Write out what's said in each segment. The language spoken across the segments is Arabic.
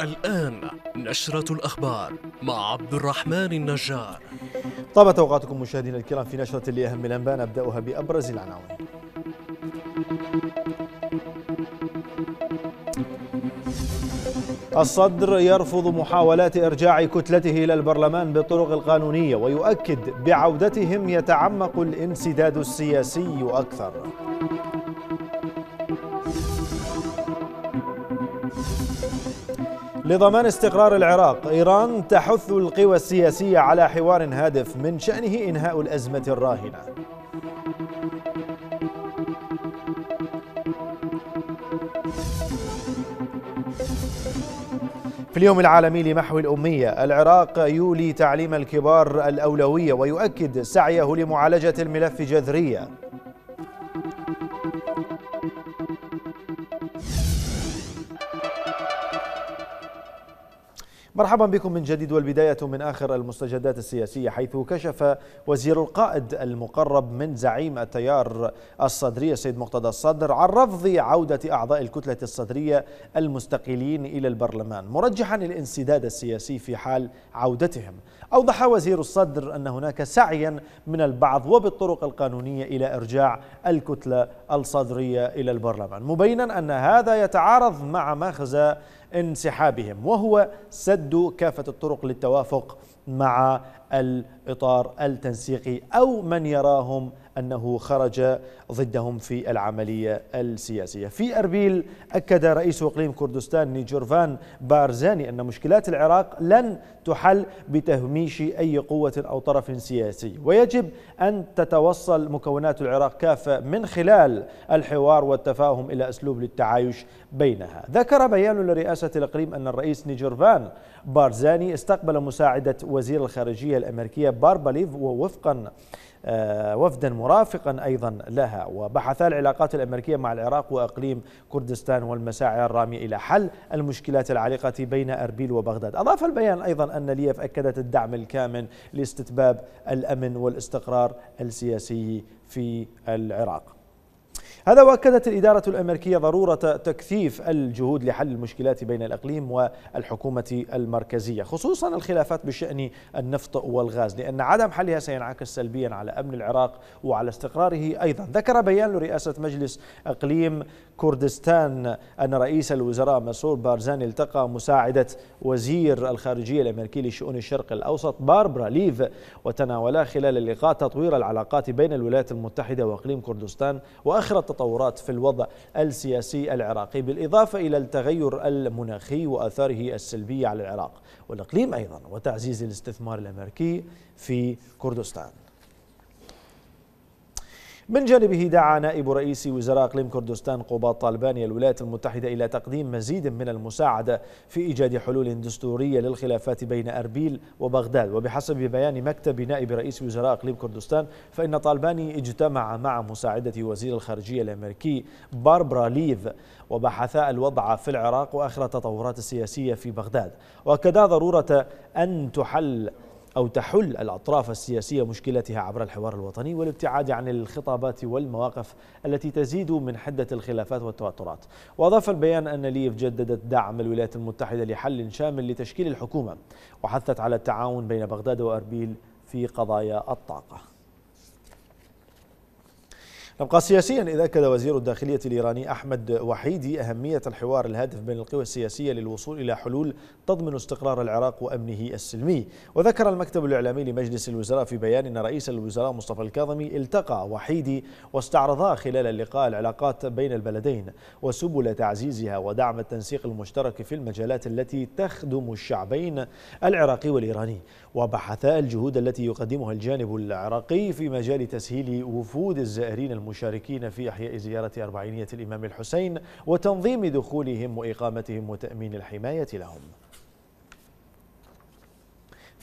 الآن نشرة الأخبار مع عبد الرحمن النجار طابت أوقاتكم مشاهدينا الكرام في نشرة لأهم الأنباء نبدأها بأبرز العناوين الصدر يرفض محاولات إرجاع كتلته إلى البرلمان بالطرق القانونية ويؤكد بعودتهم يتعمق الانسداد السياسي أكثر لضمان استقرار العراق إيران تحث القوى السياسية على حوار هادف من شأنه إنهاء الأزمة الراهنة في اليوم العالمي لمحو الأمية العراق يولي تعليم الكبار الأولوية ويؤكد سعيه لمعالجة الملف جذرياً. مرحبا بكم من جديد والبداية من آخر المستجدات السياسية حيث كشف وزير القائد المقرب من زعيم التيار الصدري السيد مقتدى الصدر عن رفض عودة أعضاء الكتلة الصدرية المستقيلين إلى البرلمان مرجحا الانسداد السياسي في حال عودتهم أوضح وزير الصدر أن هناك سعيا من البعض وبالطرق القانونية إلى إرجاع الكتلة الصدرية إلى البرلمان مبينا أن هذا يتعارض مع مخزى انسحابهم وهو سد كافة الطرق للتوافق مع الإطار التنسيقي أو من يراهم أنه خرج ضدهم في العملية السياسية في أربيل أكد رئيس إقليم كردستان نيجورفان بارزاني أن مشكلات العراق لن تحل بتهميش أي قوة أو طرف سياسي ويجب أن تتوصل مكونات العراق كافة من خلال الحوار والتفاهم إلى أسلوب للتعايش بينها ذكر بيان لرئاسة الإقليم أن الرئيس نيجورفان بارزاني استقبل مساعدة وزير الخارجية الأمريكية بارباليف ووفقا آه، وفدا مرافقا أيضا لها وبحثا العلاقات الأمريكية مع العراق وأقليم كردستان والمساعي الرامية إلى حل المشكلات العالقة بين أربيل وبغداد أضاف البيان أيضا أن ليف أكدت الدعم الكامل لاستتباب الأمن والاستقرار السياسي في العراق هذا واكدت الاداره الامريكيه ضروره تكثيف الجهود لحل المشكلات بين الاقليم والحكومه المركزيه خصوصا الخلافات بشان النفط والغاز لان عدم حلها سينعكس سلبيا على امن العراق وعلى استقراره ايضا ذكر بيان لرئاسه مجلس اقليم كردستان أن رئيس الوزراء مسعود بارزان التقى مساعدة وزير الخارجية الأمريكي لشؤون الشرق الأوسط باربرا ليف وتناولا خلال اللقاء تطوير العلاقات بين الولايات المتحدة وإقليم كردستان وآخر التطورات في الوضع السياسي العراقي بالإضافة إلى التغير المناخي وآثاره السلبية على العراق والإقليم أيضا وتعزيز الاستثمار الأمريكي في كردستان من جانبه دعا نائب رئيس وزراء اقليم كردستان قباط طالبانيا الولايات المتحده الى تقديم مزيد من المساعده في ايجاد حلول دستوريه للخلافات بين اربيل وبغداد وبحسب بيان مكتب نائب رئيس وزراء اقليم كردستان فان طالباني اجتمع مع مساعده وزير الخارجيه الامريكي باربرا ليف وبحثا الوضع في العراق واخر التطورات السياسيه في بغداد واكدا ضروره ان تحل أو تحل الأطراف السياسية مشكلتها عبر الحوار الوطني والابتعاد عن الخطابات والمواقف التي تزيد من حدة الخلافات والتوترات وأضاف البيان أن ليف جددت دعم الولايات المتحدة لحل شامل لتشكيل الحكومة وحثت على التعاون بين بغداد وأربيل في قضايا الطاقة نبقى سياسيا إذا أكد وزير الداخلية الإيراني أحمد وحيدي أهمية الحوار الهادف بين القوى السياسية للوصول إلى حلول تضمن استقرار العراق وأمنه السلمي وذكر المكتب الإعلامي لمجلس الوزراء في بيان أن رئيس الوزراء مصطفى الكاظمي التقى وحيدي واستعرضا خلال اللقاء العلاقات بين البلدين وسبل تعزيزها ودعم التنسيق المشترك في المجالات التي تخدم الشعبين العراقي والإيراني وبحثا الجهود التي يقدمها الجانب العراقي في مجال تسهيل وفود الزائرين المشاركين في إحياء زيارة أربعينية الإمام الحسين وتنظيم دخولهم وإقامتهم وتأمين الحماية لهم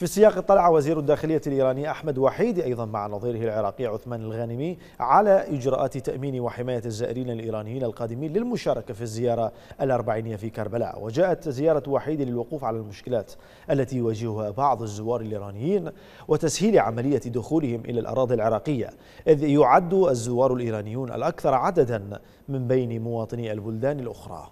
في السياق طلع وزير الداخلية الإيراني أحمد وحيد أيضا مع نظيره العراقي عثمان الغانمي على إجراءات تأمين وحماية الزائرين الإيرانيين القادمين للمشاركة في الزيارة الأربعينية في كربلاء وجاءت زيارة وحيد للوقوف على المشكلات التي يواجهها بعض الزوار الإيرانيين وتسهيل عملية دخولهم إلى الأراضي العراقية إذ يعد الزوار الإيرانيون الأكثر عددا من بين مواطني البلدان الأخرى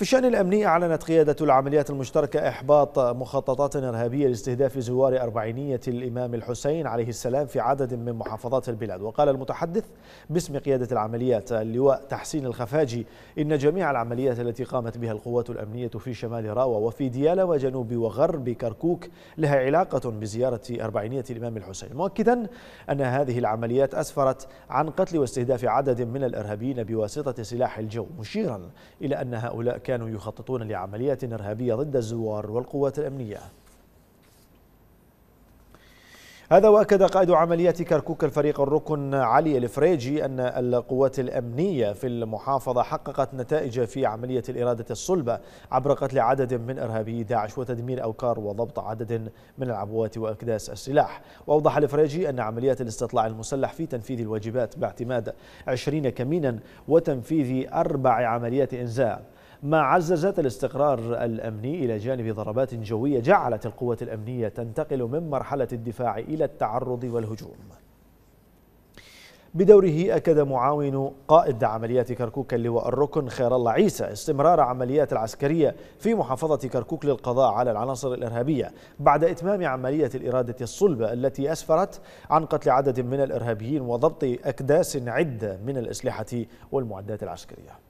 في الشأن الأمني أعلنت قيادة العمليات المشتركة إحباط مخططات إرهابية لاستهداف زوار أربعينية الإمام الحسين عليه السلام في عدد من محافظات البلاد وقال المتحدث باسم قيادة العمليات اللواء تحسين الخفاجي إن جميع العمليات التي قامت بها القوات الأمنية في شمال راوة وفي ديالى وجنوب وغرب كركوك لها علاقة بزيارة أربعينية الإمام الحسين مؤكدا أن هذه العمليات أسفرت عن قتل واستهداف عدد من الإرهابيين بواسطة سلاح الجو مشيرا إلى أن هؤلاء كانوا يخططون لعملية إرهابية ضد الزوار والقوات الأمنية هذا واكد قائد عمليات كركوك الفريق الركن علي الفريجي ان القوات الامنيه في المحافظه حققت نتائج في عمليه الاراده الصلبه عبر قتل عدد من ارهابي داعش وتدمير اوكار وضبط عدد من العبوات واكداس السلاح واوضح الفريجي ان عمليات الاستطلاع المسلح في تنفيذ الواجبات باعتماد 20 كمينا وتنفيذ اربع عمليات إنزال ما عززت الاستقرار الأمني إلى جانب ضربات جوية جعلت القوات الأمنية تنتقل من مرحلة الدفاع إلى التعرض والهجوم بدوره أكد معاون قائد عمليات كركوك اللواء الركن خير الله عيسى استمرار عمليات العسكرية في محافظة كركوك للقضاء على العناصر الإرهابية بعد إتمام عملية الإرادة الصلبة التي أسفرت عن قتل عدد من الإرهابيين وضبط أكداس عدة من الأسلحة والمعدات العسكرية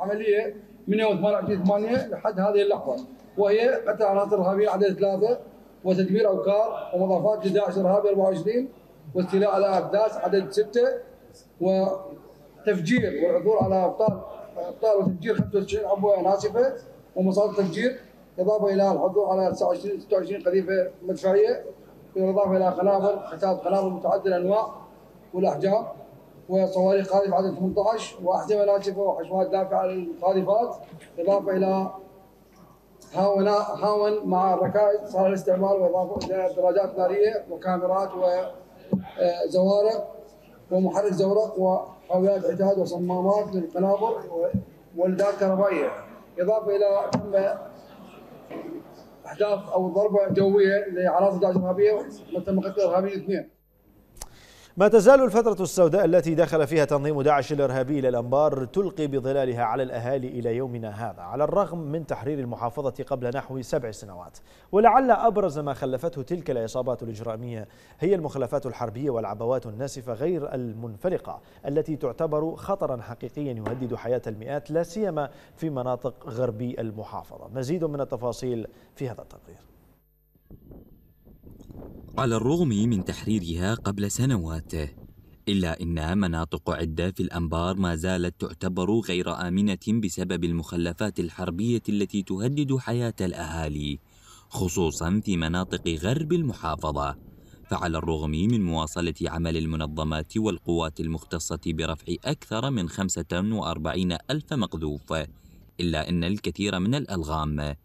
عمليه من يوم 28 8 لحد هذه اللحظه وهي قتل عناصر ارهابيه عدد ثلاثه وتدمير اوكار ومضافات جداش ارهابي 24 واستيلاء على اقداس عدد سته وتفجير والعثور على ابطال ابطال وتفجير 25 عبوه ناسفه ومصادر تفجير اضافه الى الحضور على 29 26 قذيفه مدفعيه بالاضافه الى قنابل حساب قنابل متعدده الانواع والاحجام وصواريخ قاذف عدد 18 واحزمه ناشفه وحشوات دافعه للقاذفات اضافه الى هاون هاون مع الركائز صار الاستعمال واضافه الى دراجات ناريه وكاميرات وزوارق آه، ومحرك زورق وحاويات عتاد وصمامات للقنابل والدار كهربائيه اضافه الى تم احداث او ضربه جويه لاعراض ارهابيه وتم قتل ارهابيين اثنين ما تزال الفترة السوداء التي دخل فيها تنظيم داعش الإرهابي إلى الأنبار تلقي بظلالها على الأهالي إلى يومنا هذا على الرغم من تحرير المحافظة قبل نحو سبع سنوات ولعل أبرز ما خلفته تلك العصابات الإجرامية هي المخلفات الحربية والعبوات الناسفة غير المنفلقة التي تعتبر خطرا حقيقيا يهدد حياة المئات لا سيما في مناطق غربي المحافظة مزيد من التفاصيل في هذا التقرير على الرغم من تحريرها قبل سنوات إلا أن مناطق عدة في الأنبار ما زالت تعتبر غير آمنة بسبب المخلفات الحربية التي تهدد حياة الأهالي خصوصا في مناطق غرب المحافظة فعلى الرغم من مواصلة عمل المنظمات والقوات المختصة برفع أكثر من 45 ألف مقذوف إلا أن الكثير من الألغام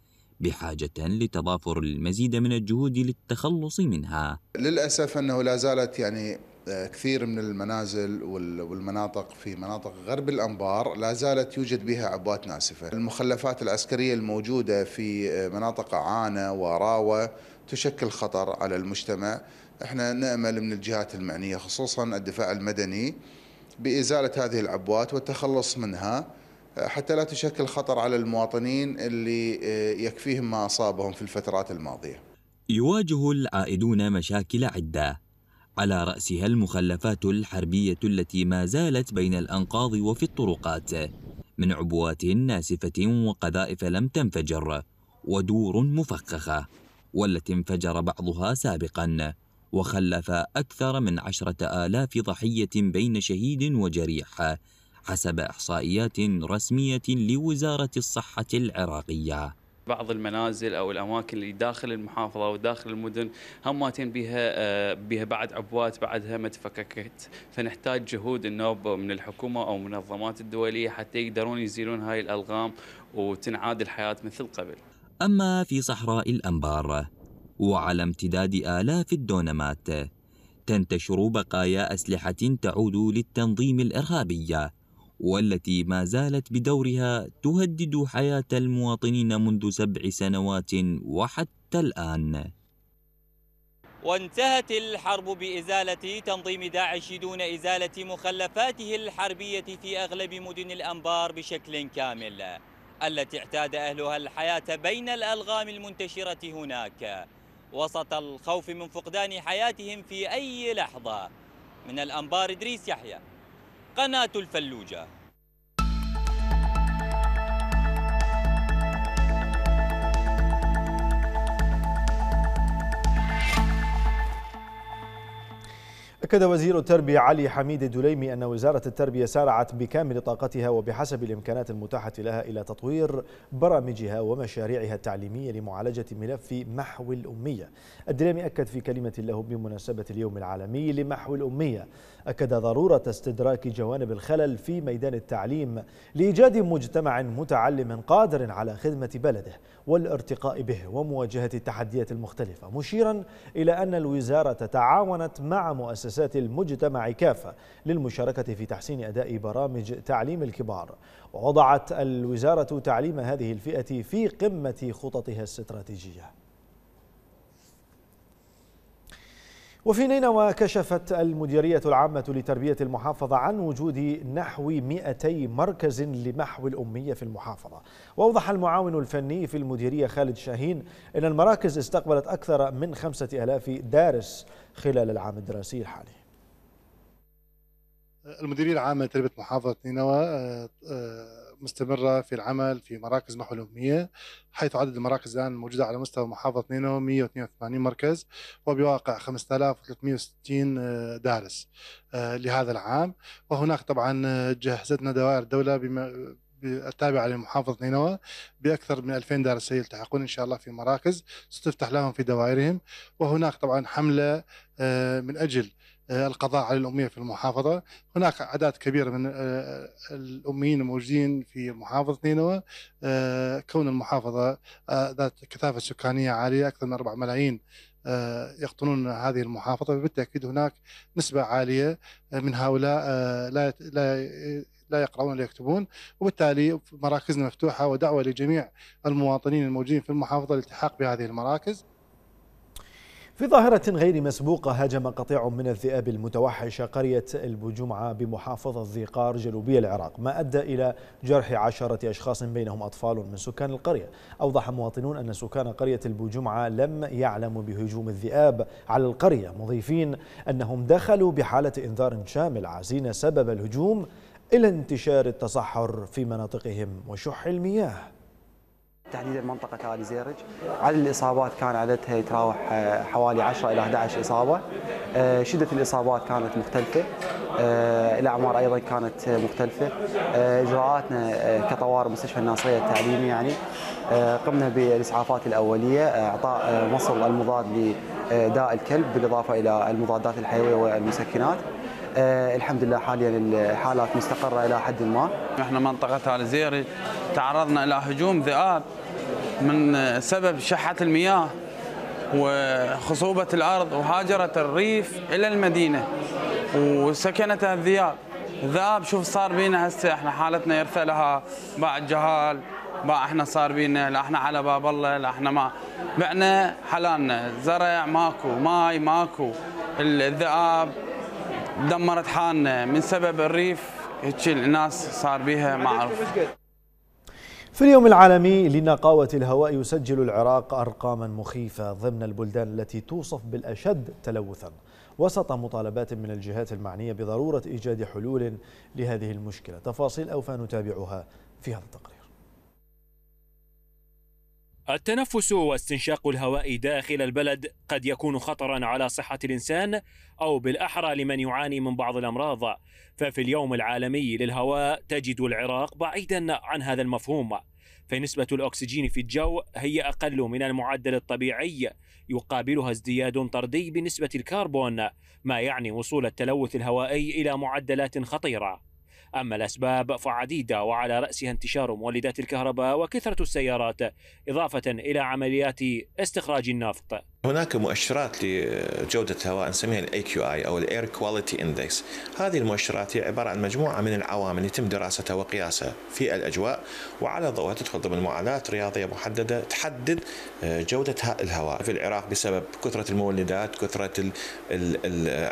بحاجة لتضافر المزيد من الجهود للتخلص منها للأسف أنه لا زالت يعني آه، كثير من المنازل والمناطق في مناطق غرب الانبار لا زالت يوجد بها عبوات ناسفه، المخلفات العسكريه الموجوده في آه، مناطق عانه وراوه تشكل خطر على المجتمع، احنا نامل من الجهات المعنيه خصوصا الدفاع المدني بازاله هذه العبوات والتخلص منها حتى لا تشكل خطر على المواطنين اللي آه، يكفيهم ما أصابهم في الفترات الماضية يواجه العائدون مشاكل عدة على رأسها المخلفات الحربية التي ما زالت بين الأنقاض وفي الطرقات من عبوات ناسفة وقذائف لم تنفجر ودور مفخخة والتي انفجر بعضها سابقا وخلف أكثر من عشرة آلاف ضحية بين شهيد وجريح حسب إحصائيات رسمية لوزارة الصحة العراقية بعض المنازل او الاماكن اللي داخل المحافظه وداخل المدن هماتين بها آه، بها بعد عبوات بعدها ما تفككت فنحتاج جهود النوب من الحكومه او المنظمات الدوليه حتى يقدرون يزيلون هاي الالغام وتنعاد الحياه مثل قبل. اما في صحراء الانبار وعلى امتداد الاف الدونمات تنتشر بقايا اسلحه تعود للتنظيم الارهابي والتي ما زالت بدورها تهدد حياة المواطنين منذ سبع سنوات وحتى الآن وانتهت الحرب بإزالة تنظيم داعش دون إزالة مخلفاته الحربية في أغلب مدن الأنبار بشكل كامل التي اعتاد أهلها الحياة بين الألغام المنتشرة هناك وسط الخوف من فقدان حياتهم في أي لحظة من الأنبار إدريس يحيى قناة الفلوجة أكد وزير التربية علي حميد الدليمي أن وزارة التربية سارعت بكامل طاقتها وبحسب الإمكانات المتاحة لها إلى تطوير برامجها ومشاريعها التعليمية لمعالجة ملف محو الأمية الدليمي أكد في كلمة له بمناسبة اليوم العالمي لمحو الأمية أكد ضرورة استدراك جوانب الخلل في ميدان التعليم لإيجاد مجتمع متعلم قادر على خدمة بلده والارتقاء به ومواجهة التحديات المختلفة مشيرا إلى أن الوزارة تعاونت مع مؤسسات مؤسسات المجتمع كافة للمشاركة في تحسين أداء برامج تعليم الكبار ووضعت الوزارة تعليم هذه الفئة في قمة خططها الاستراتيجية وفي نينوى كشفت المديرية العامة لتربية المحافظة عن وجود نحو 200 مركز لمحو الأمية في المحافظة وأوضح المعاون الفني في المديرية خالد شاهين أن المراكز استقبلت أكثر من 5000 دارس خلال العام الدراسي الحالي المديريه العامه لتربيه محافظه نينوى آه، آه، مستمره في العمل في مراكز محو الاميه حيث عدد المراكز الان الموجوده على مستوى محافظه نينوى 182 مركز وبواقع 5360 آه، دارس لهذا العام وهناك طبعا جهزتنا دوائر الدوله بما التابعة لمحافظة نينوى بأكثر من 2000 دارس يلتحقون إن شاء الله في مراكز ستفتح لهم في دوائرهم وهناك طبعا حملة آه، من أجل آه، القضاء على الأمية في المحافظة هناك أعداد كبيرة من آه، الأميين الموجودين في محافظة نينوى كون المحافظة ذات كثافة سكانية عالية أكثر من 4 ملايين يقطنون هذه المحافظة فبالتأكيد هناك نسبة عالية من هؤلاء لا لا يقرؤون ولا يكتبون وبالتالي مراكزنا مفتوحة ودعوة لجميع المواطنين الموجودين في المحافظة للالتحاق بهذه المراكز في ظاهرة غير مسبوقة هاجم قطيع من الذئاب المتوحشة قرية البجمعة بمحافظة ذي قار جنوبية العراق ما أدى إلى جرح عشرة أشخاص بينهم أطفال من سكان القرية أوضح مواطنون أن سكان قرية البجمعة لم يعلموا بهجوم الذئاب على القرية مضيفين أنهم دخلوا بحالة إنذار شامل عزين سبب الهجوم إلى انتشار التصحر في مناطقهم وشح المياه تحديدا منطقة آل زيرج عدد الإصابات كان عددها يتراوح آه، حوالي 10 إلى 11 إصابة آه، شدة الإصابات كانت مختلفة آه، الأعمار أيضا كانت مختلفة إجراءاتنا كطوارئ مستشفى الناصرية التعليمي يعني قمنا بالإسعافات الأولية إعطاء مصل المضاد لداء الكلب بالإضافة إلى المضادات الحيوية والمسكنات آه، الحمد لله حاليا الحالات مستقرة إلى حد ما احنا منطقة الزيري تعرضنا إلى هجوم ذئاب من سبب شحة المياه وخصوبة الأرض وهاجرت الريف إلى المدينة وسكنتها الذئاب الذئاب شوف صار بينا هسه احنا حالتنا يرثى لها باع الجهال باع احنا صار بينا لا احنا على باب الله لا احنا ما بعنا حلالنا زرع ماكو ماي ماكو الذئاب دمرت حالنا من سبب الريف هيك الناس صار بيها معروف في اليوم العالمي لنقاوة الهواء يسجل العراق أرقاما مخيفة ضمن البلدان التي توصف بالأشد تلوثا وسط مطالبات من الجهات المعنية بضرورة إيجاد حلول لهذه المشكلة تفاصيل أوفى نتابعها في هذا التقرير التنفس واستنشاق الهواء داخل البلد قد يكون خطرا على صحة الإنسان أو بالأحرى لمن يعاني من بعض الأمراض ففي اليوم العالمي للهواء تجد العراق بعيدا عن هذا المفهوم فنسبة الأكسجين في الجو هي أقل من المعدل الطبيعي يقابلها ازدياد طردي بنسبة الكربون ما يعني وصول التلوث الهوائي إلى معدلات خطيرة أما الأسباب فعديدة وعلى رأسها انتشار مولدات الكهرباء وكثرة السيارات إضافة إلى عمليات استخراج النفط هناك مؤشرات لجودة الهواء نسميها الاي كيو اي أو الاير كواليتي اندكس هذه المؤشرات هي عبارة عن مجموعة من العوامل يتم دراستها وقياسها في الأجواء وعلى ضوءها تدخل ضمن معادلات رياضية محددة تحدد آه، جودة الهواء في العراق بسبب كثرة المولدات كثرة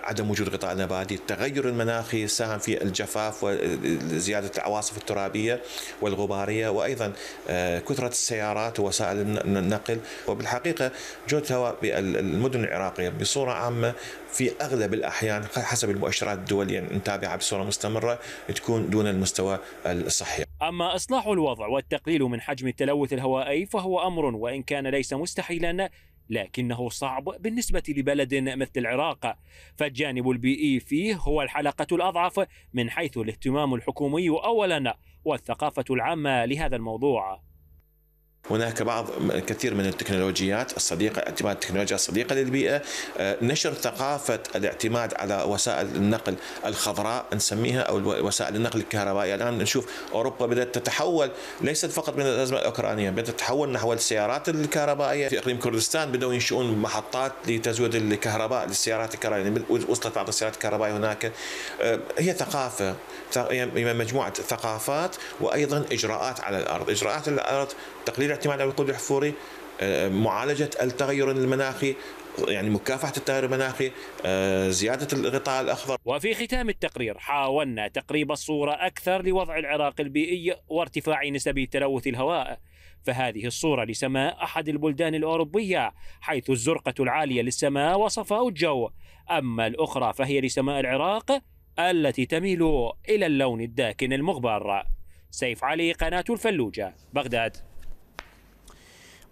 عدم وجود غطاء نباتي التغير المناخي ساهم في الجفاف وزيادة العواصف الترابية والغبارية وأيضا آه، كثرة السيارات ووسائل النقل وبالحقيقة جودة الهواء بالمدن العراقية بصورة عامة في أغلب الأحيان حسب المؤشرات الدولية نتابعها بصورة مستمرة تكون دون المستوى الصحي أما إصلاح الوضع والتقليل من حجم التلوث الهوائي فهو أمر وإن كان ليس مستحيلا لكنه صعب بالنسبة لبلد مثل العراق فالجانب البيئي فيه هو الحلقة الأضعف من حيث الاهتمام الحكومي أولا والثقافة العامة لهذا الموضوع هناك بعض كثير من التكنولوجيات الصديقة اعتماد التكنولوجيا الصديقة للبيئة آه، نشر ثقافة الاعتماد على وسائل النقل الخضراء نسميها أو وسائل النقل الكهربائية الآن نشوف أوروبا بدأت تتحول ليست فقط من الأزمة الأوكرانية بدأت تتحول نحو السيارات الكهربائية في إقليم كردستان بدأوا ينشئون محطات لتزويد الكهرباء للسيارات الكهربائية يعني وصلت بعض السيارات الكهربائية هناك آه، هي ثقافة هي مجموعة ثقافات وأيضا إجراءات على الأرض إجراءات على الأرض تقليل الاعتماد على الوقود الحفوري آه، معالجة التغير المناخي يعني مكافحة التغير المناخي آه، زيادة الغطاء الأخضر وفي ختام التقرير حاولنا تقريب الصورة أكثر لوضع العراق البيئي وارتفاع نسب تلوث الهواء فهذه الصورة لسماء أحد البلدان الأوروبية حيث الزرقة العالية للسماء وصفاء الجو أما الأخرى فهي لسماء العراق التي تميل إلى اللون الداكن المغبر سيف علي قناة الفلوجة بغداد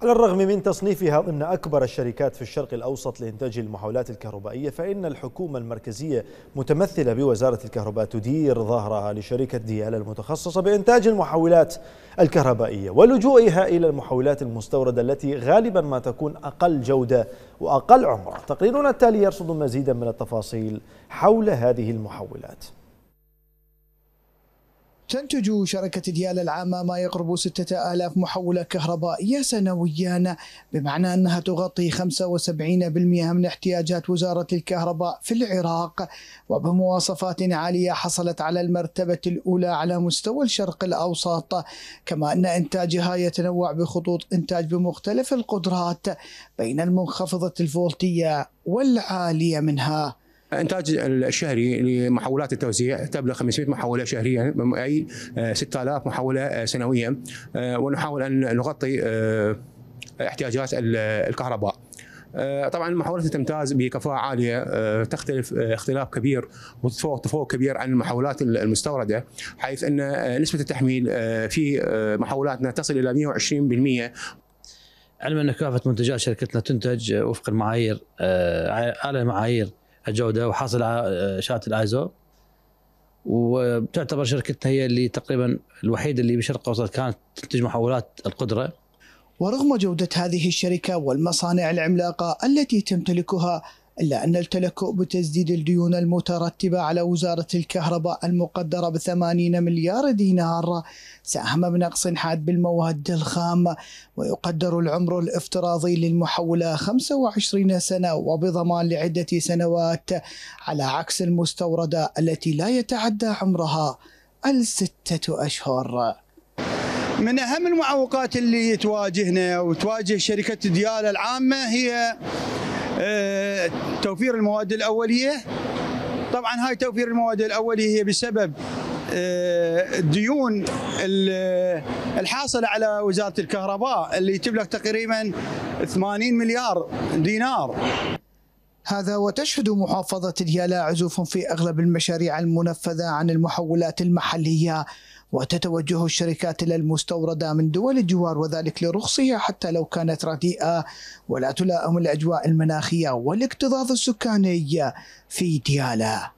على الرغم من تصنيفها ضمن أكبر الشركات في الشرق الأوسط لإنتاج المحولات الكهربائية فإن الحكومة المركزية متمثلة بوزارة الكهرباء تدير ظهرها لشركة ديال المتخصصة بإنتاج المحولات الكهربائية ولجوئها إلى المحولات المستوردة التي غالبا ما تكون أقل جودة وأقل عمر تقريرنا التالي يرصد مزيدا من التفاصيل حول هذه المحولات تنتج شركة ديال العامة ما يقرب 6000 محولة كهربائية سنويا بمعنى أنها تغطي 75% من احتياجات وزارة الكهرباء في العراق وبمواصفات عالية حصلت على المرتبة الأولى على مستوى الشرق الأوسط كما أن إنتاجها يتنوع بخطوط إنتاج بمختلف القدرات بين المنخفضة الفولتية والعالية منها إنتاج الشهري لمحولات التوزيع تبلغ 500 محولة شهريا أي 6000 آه، محولة آه، سنويا آه، ونحاول أن نغطي احتياجات الكهرباء طبعا المحولات تمتاز بكفاءة عالية تختلف اختلاف كبير وتفوق تفوق كبير عن المحولات المستوردة حيث أن نسبة التحميل في محولاتنا تصل إلى 120% علما أن كافة منتجات شركتنا تنتج وفق المعايير على المعايير جوده وحاصل على آه، شهاده الايزو وتعتبر شركتنا هي اللي تقريبا الوحيده اللي بالشرق الاوسط كانت تنتج محولات القدره ورغم جوده هذه الشركه والمصانع العملاقه التي تمتلكها إلا أن التلكؤ بتسديد الديون المترتبة على وزارة الكهرباء المقدرة بثمانين مليار دينار ساهم بنقص حاد بالمواد الخام ويقدر العمر الافتراضي للمحولة 25 سنة وبضمان لعدة سنوات على عكس المستوردة التي لا يتعدى عمرها الستة أشهر من أهم المعوقات اللي تواجهنا وتواجه شركة ديال العامة هي آه، توفير المواد الاوليه طبعا هاي توفير المواد الاوليه هي بسبب الديون آه، الحاصله آه، على وزاره الكهرباء اللي تبلغ تقريبا 80 مليار دينار هذا وتشهد محافظة ديالا عزوف في أغلب المشاريع المنفذة عن المحولات المحلية وتتوجه الشركات إلى المستوردة من دول الجوار وذلك لرخصها حتى لو كانت رديئة ولا تلائم الأجواء المناخية والاكتظاظ السكاني في ديالا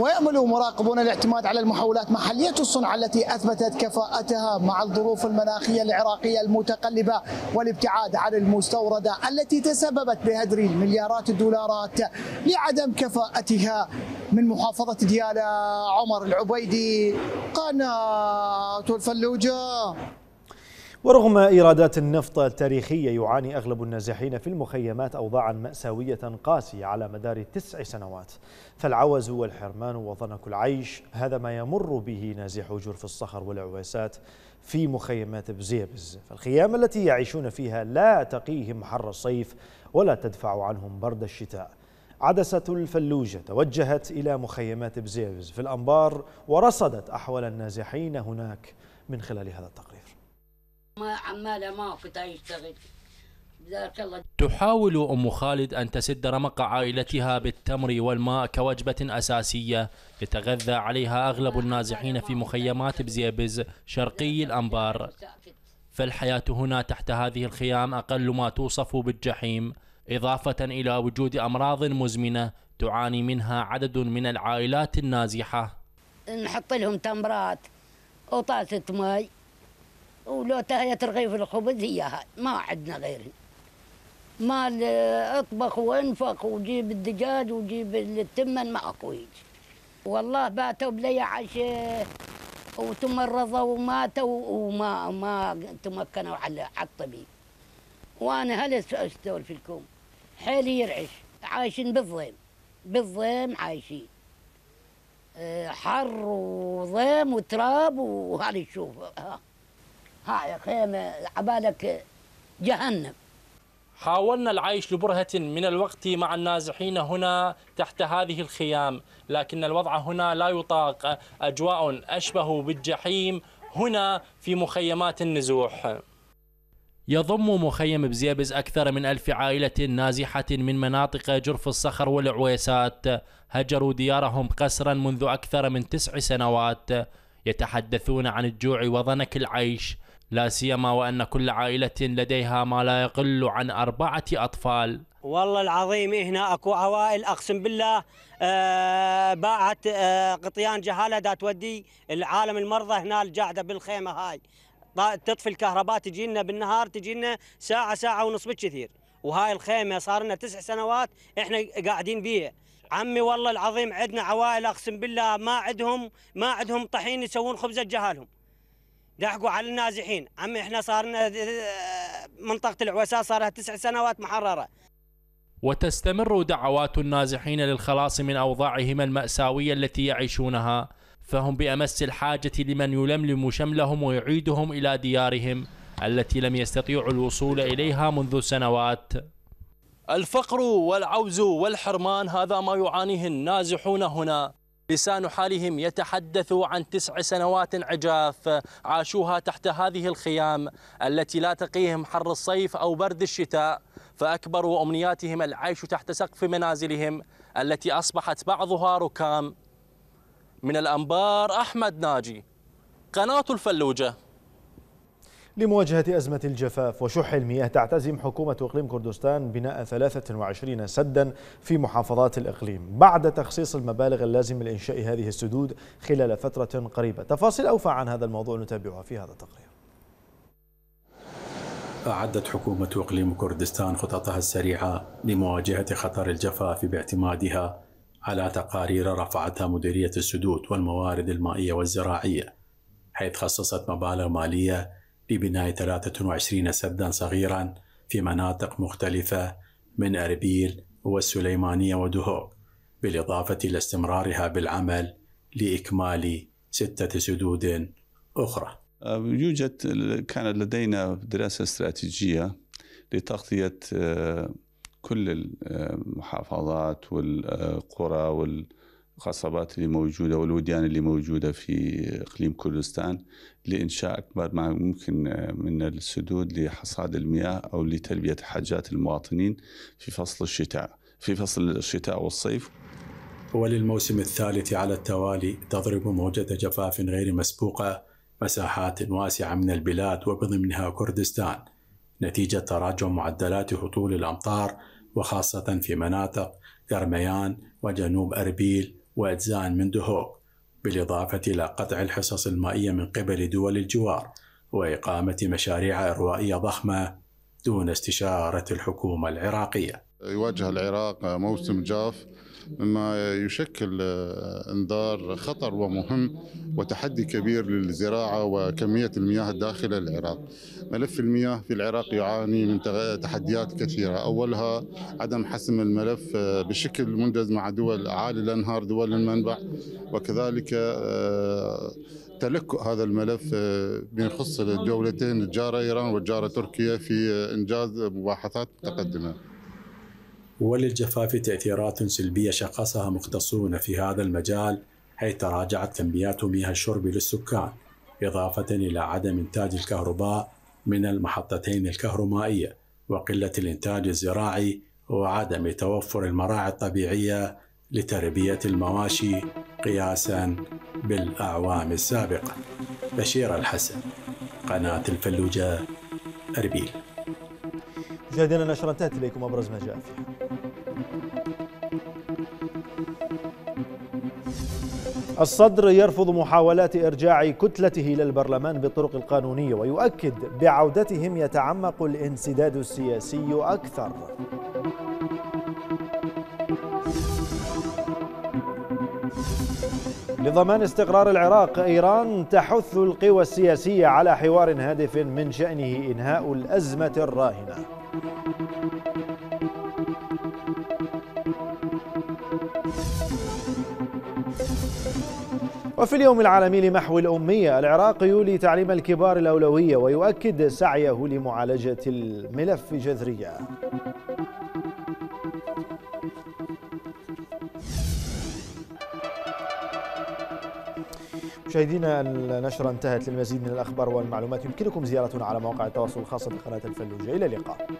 ويأمل مراقبون الاعتماد على المحولات محلية الصنع التي أثبتت كفاءتها مع الظروف المناخية العراقية المتقلبة والابتعاد عن المستوردة التي تسببت بهدر مليارات الدولارات لعدم كفاءتها من محافظة ديالى عمر العبيدي قناة الفلوجة ورغم إيرادات النفط التاريخية يعاني أغلب النازحين في المخيمات أوضاعا مأساوية قاسية على مدار تسع سنوات فالعوز والحرمان وضنك العيش هذا ما يمر به نازحو جرف الصخر والعواسات في مخيمات بزيبز فالخيام التي يعيشون فيها لا تقيهم حر الصيف ولا تدفع عنهم برد الشتاء عدسة الفلوجة توجهت إلى مخيمات بزيبز في الأنبار ورصدت أحوال النازحين هناك من خلال هذا التقرير ما عماله ما كنت يشتغل تحاول أم خالد أن تسد رمق عائلتها بالتمر والماء كوجبة أساسية يتغذى عليها أغلب النازحين في مخيمات بزيبز شرقي الأنبار فالحياة هنا تحت هذه الخيام أقل ما توصف بالجحيم إضافة إلى وجود أمراض مزمنة تعاني منها عدد من العائلات النازحة نحط لهم تمرات وطاسة مي ولو تهية رغيف الخبز هي هاي ما عندنا غيرها مال اطبخ وانفق وجيب الدجاج وجيب التمن اكو هيك والله باتوا بلي عش وتمرضوا وماتوا وما ما تمكنوا على الطبيب وانا هل في الكوم حيلي يرعش عايشين بالضيم بالضيم عايشين آه، حر وضيم وتراب وهذا شوف هاي خيمة عبالك جهنم حاولنا العيش لبرهة من الوقت مع النازحين هنا تحت هذه الخيام لكن الوضع هنا لا يطاق أجواء أشبه بالجحيم هنا في مخيمات النزوح يضم مخيم بزيبز أكثر من ألف عائلة نازحة من مناطق جرف الصخر والعويسات هجروا ديارهم قسرا منذ أكثر من تسع سنوات يتحدثون عن الجوع وضنك العيش لا سيما وأن كل عائلة لديها ما لا يقل عن أربعة أطفال والله العظيم هنا اكو عوائل اقسم بالله آه باعت آه قطيان جهاله دا تودي العالم المرضى هنا الجاعده بالخيمه هاي تطفي الكهرباء تجي لنا بالنهار تجي لنا ساعه ساعه ونص بالكثير وهاي الخيمه صار لنا تسع سنوات احنا قاعدين بيها عمي والله العظيم عندنا عوائل اقسم بالله ما عندهم ما عندهم طحين يسوون خبزه جهالهم دحقوا على النازحين عمي احنا صارنا منطقة العوساء صار لها تسع سنوات محررة وتستمر دعوات النازحين للخلاص من أوضاعهم المأساوية التي يعيشونها فهم بأمس الحاجة لمن يلملم شملهم ويعيدهم إلى ديارهم التي لم يستطيعوا الوصول إليها منذ سنوات الفقر والعوز والحرمان هذا ما يعانيه النازحون هنا لسان حالهم يتحدث عن تسع سنوات عجاف عاشوها تحت هذه الخيام التي لا تقيهم حر الصيف أو برد الشتاء فأكبر أمنياتهم العيش تحت سقف منازلهم التي أصبحت بعضها ركام من الأنبار أحمد ناجي قناة الفلوجة لمواجهة أزمة الجفاف وشح المياه تعتزم حكومة إقليم كردستان بناء 23 سدا في محافظات الإقليم بعد تخصيص المبالغ اللازمة لإنشاء هذه السدود خلال فترة قريبة تفاصيل أوفى عن هذا الموضوع نتابعها في هذا التقرير أعدت حكومة إقليم كردستان خططها السريعة لمواجهة خطر الجفاف باعتمادها على تقارير رفعتها مديرية السدود والموارد المائية والزراعية حيث خصصت مبالغ مالية لبناء 23 سدا صغيرا في مناطق مختلفة من أربيل والسليمانية ودهوك بالإضافة إلى استمرارها بالعمل لإكمال ستة سدود أخرى يوجد كان لدينا دراسة استراتيجية لتغطية آه، كل المحافظات والقرى وال الخصبات اللي موجودة والوديان اللي موجودة في إقليم كردستان لإنشاء أكبر ما ممكن آه، من السدود لحصاد المياه أو لتلبية حاجات المواطنين في فصل الشتاء في فصل الشتاء والصيف وللموسم الثالث على التوالي تضرب موجة جفاف غير مسبوقة مساحات واسعة من البلاد وبضمنها كردستان نتيجة تراجع معدلات هطول الأمطار وخاصة في مناطق قرميان وجنوب أربيل وأجزاء من دهوك بالإضافة إلى قطع الحصص المائية من قبل دول الجوار وإقامة مشاريع إروائية ضخمة دون استشارة الحكومة العراقية يواجه العراق موسم جاف مما يشكل آه، انذار خطر ومهم وتحدي كبير للزراعه وكميه المياه الداخله العراق. ملف المياه في العراق يعاني من تحديات كثيره، اولها عدم حسم الملف آه، بشكل مندز مع دول عالي الانهار دول المنبع وكذلك آه، تلك هذا الملف بيخص الدولتين الجاره ايران والجاره تركيا في انجاز مباحثات متقدمه. وللجفاف تأثيرات سلبية شخصها مختصون في هذا المجال حيث تراجعت كميات مياه الشرب للسكان إضافة إلى عدم إنتاج الكهرباء من المحطتين الكهرمائية وقلة الإنتاج الزراعي وعدم توفر المراعي الطبيعية لتربية المواشي قياسا بالأعوام السابقة بشير الحسن قناة الفلوجة أربيل مشاهدينا النشرة انتهت إليكم أبرز ما جاء فيها الصدر يرفض محاولات إرجاع كتلته إلى البرلمان بالطرق القانونية ويؤكد بعودتهم يتعمق الانسداد السياسي أكثر لضمان استقرار العراق إيران تحث القوى السياسية على حوار هادف من شأنه إنهاء الأزمة الراهنة وفي اليوم العالمي لمحو الأمية العراق يولي تعليم الكبار الأولوية ويؤكد سعيه لمعالجة الملف جذريا مشاهدينا النشرة انتهت للمزيد من الأخبار والمعلومات يمكنكم زيارتنا على مواقع التواصل الخاصة بقناة الفلوجة إلى اللقاء